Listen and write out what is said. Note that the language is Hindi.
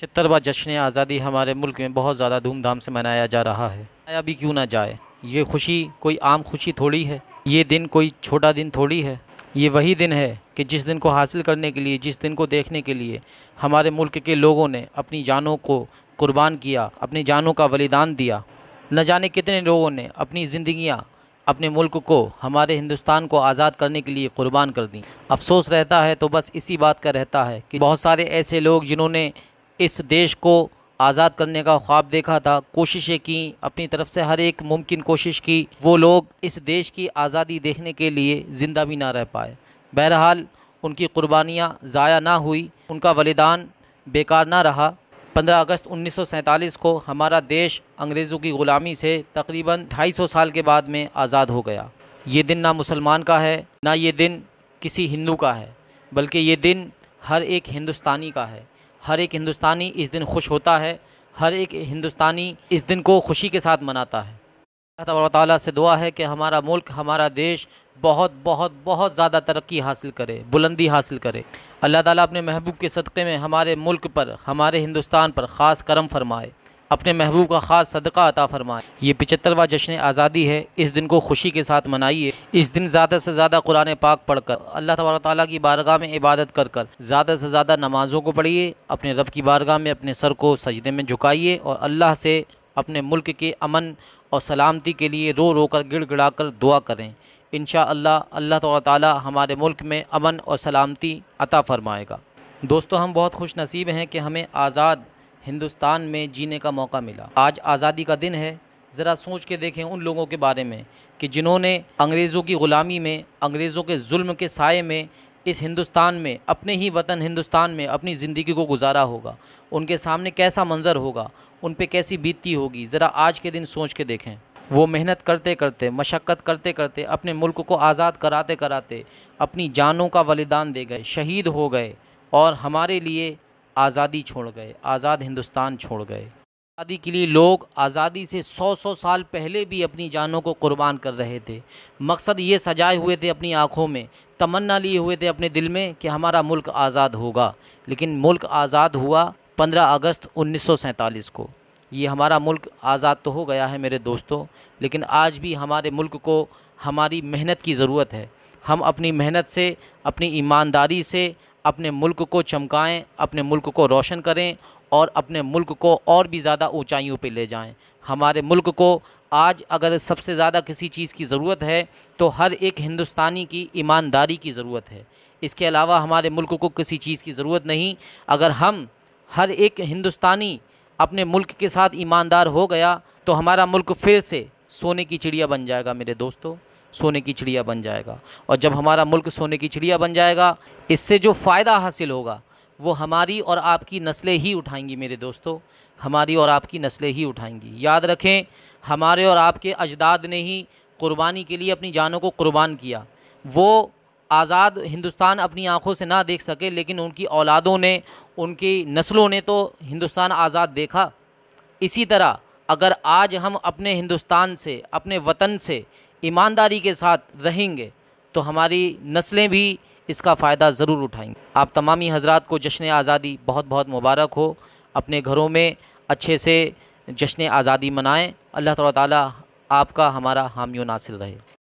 छत्तरवा जश्न आज़ादी हमारे मुल्क में बहुत ज़्यादा धूमधाम से मनाया जा रहा है आया भी क्यों ना जाए ये खुशी कोई आम खुशी थोड़ी है ये दिन कोई छोटा दिन थोड़ी है ये वही दिन है कि जिस दिन को हासिल करने के लिए जिस दिन को देखने के लिए हमारे मुल्क के लोगों ने अपनी जानों को कुर्बान किया अपनी जानों का बलिदान दिया न जाने कितने लोगों ने अपनी ज़िंदियाँ अपने मुल्क को हमारे हिंदुस्तान को आज़ाद करने के लिए कुर्बान कर दी अफसोस रहता है तो बस इसी बात का रहता है कि बहुत सारे ऐसे लोग जिन्होंने इस देश को आज़ाद करने का ख्वाब देखा था कोशिशें की अपनी तरफ से हर एक मुमकिन कोशिश की वो लोग इस देश की आज़ादी देखने के लिए ज़िंदा भी ना रह पाए बहरहाल उनकी कुर्बानियाँ ज़ाया ना हुई उनका बलिदान बेकार ना रहा 15 अगस्त 1947 को हमारा देश अंग्रेज़ों की ग़ुलामी से तकरीबन 250 साल के बाद में आज़ाद हो गया ये दिन ना मुसलमान का है ना ये दिन किसी हिंदू का है बल्कि ये दिन हर एक हिंदुस्तानी का है हर एक हिंदुस्तानी इस दिन खुश होता है हर एक हिंदुस्तानी इस दिन को खुशी के साथ मनाता है अल्लाह से दुआ है कि हमारा मुल्क हमारा देश बहुत बहुत बहुत ज़्यादा तरक्की हासिल करे बुलंदी हासिल करे अल्लाह ताला अपने महबूब के सदक़े में हमारे मुल्क पर हमारे हिंदुस्तान पर ख़ास करम फरमाए अपने महबूब का ख़ास सदका अता फ़रमाए ये पिचत्तरवा जश्न आज़ादी है इस दिन को खुशी के साथ मनाइए इस दिन ज़्यादा से ज़्यादा कुरान पाक पढ़कर अल्लाह तबारा ताली की बारगाह में इबादत कर कर ज़्यादा से ज़्यादा नमाज़ों को पढ़िए अपने रब की बारगाह में अपने सर को सजदे में झुकाइए और अल्लाह से अपने मुल्क के अमन और सलामती के लिए रो रो कर गिड़ गिड़ा कर दुआ करें इन अल्लाह तौर ताली हमारे मुल्क में अमन और सलामती अता फ़रमाएगा दोस्तों हम बहुत खुश नसीब हैं कि हमें आज़ाद हिंदुस्तान में जीने का मौका मिला आज आज़ादी का दिन है ज़रा सोच के देखें उन लोगों के बारे में कि जिन्होंने अंग्रेज़ों की ग़ुलामी में अंग्रेज़ों के जुल्म के साय में इस हिंदुस्तान में अपने ही वतन हिंदुस्तान में अपनी ज़िंदगी को गुजारा होगा उनके सामने कैसा मंज़र होगा उन पर कैसी बीतती होगी ज़रा आज के दिन सोच के देखें वो मेहनत करते करते मशक्क़त करते करते अपने मुल्क को आज़ाद कराते कराते अपनी जानों का बलिदान दे गए शहीद हो गए और हमारे लिए आज़ादी छोड़ गए आज़ाद हिंदुस्तान छोड़ गए आज़ादी के लिए लोग आज़ादी से सौ सौ साल पहले भी अपनी जानों को कुर्बान कर रहे थे मकसद ये सजाए हुए थे अपनी आँखों में तमन्ना लिए हुए थे अपने दिल में कि हमारा मुल्क आज़ाद होगा लेकिन मुल्क आज़ाद हुआ 15 अगस्त उन्नीस को ये हमारा मुल्क आज़ाद तो हो गया है मेरे दोस्तों लेकिन आज भी हमारे मुल्क को हमारी मेहनत की ज़रूरत है हम अपनी मेहनत से अपनी ईमानदारी से अपने मुल्क को चमकाएं अपने मुल्क को रोशन करें और अपने मुल्क को और भी ज़्यादा ऊंचाइयों पे ले जाएं हमारे मुल्क को आज अगर सबसे ज़्यादा किसी चीज़ की ज़रूरत है तो हर एक हिंदुस्तानी की ईमानदारी की ज़रूरत है इसके अलावा हमारे मुल्क को किसी चीज़ की ज़रूरत नहीं अगर हम हर एक हिंदुस्तानी अपने मुल्क के साथ ईमानदार हो गया तो हमारा मुल्क फिर से सोने की चिड़िया बन जाएगा मेरे दोस्तों सोने की चिड़िया बन जाएगा और जब हमारा मुल्क सोने की चिड़िया बन जाएगा इससे जो फ़ायदा हासिल होगा वो हमारी और आपकी नस्लें ही उठाएंगी मेरे दोस्तों हमारी और आपकी नस्लें ही उठाएंगी याद रखें हमारे और आपके अजदाद ने ही क़ुरबानी के लिए अपनी जानों को क़ुरबान किया वो आज़ाद हिंदुस्तान अपनी आँखों से ना देख सके लेकिन उनकी औलादों ने उनकी नस्लों ने तो हिंदुस्तान आज़ाद देखा इसी तरह अगर आज हम अपने हिंदुस्तान से अपने वतन से ईमानदारी के साथ रहेंगे तो हमारी नस्लें भी इसका फ़ायदा ज़रूर उठाएंगे आप तमामी हजरात को जश्न आज़ादी बहुत बहुत मुबारक हो अपने घरों में अच्छे से जश्न आज़ादी मनाएं अल्लाह ताली आपका हमारा हामियों नासिल रहे